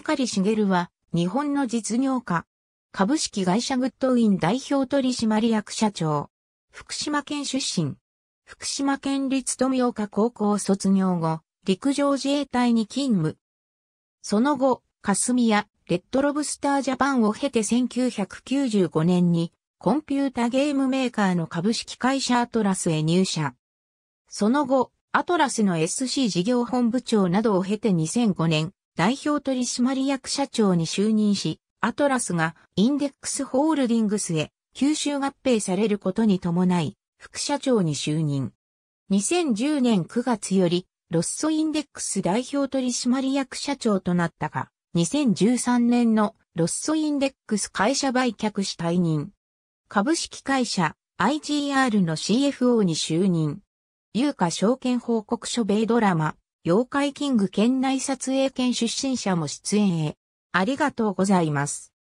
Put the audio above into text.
碇茂は、日本の実業家。株式会社グッドウィン代表取締役社長。福島県出身。福島県立富岡高校卒業後、陸上自衛隊に勤務。その後、霞やレッドロブスタージャパンを経て1995年に、コンピュータゲームメーカーの株式会社アトラスへ入社。その後、アトラスの SC 事業本部長などを経て2005年、代表取締役社長に就任し、アトラスがインデックスホールディングスへ吸収合併されることに伴い、副社長に就任。2010年9月より、ロッソインデックス代表取締役社長となったが、2013年のロッソインデックス会社売却し退任。株式会社 IGR の CFO に就任。有価証券報告書米ドラマ妖怪キング県内撮影県出身者も出演へ。ありがとうございます。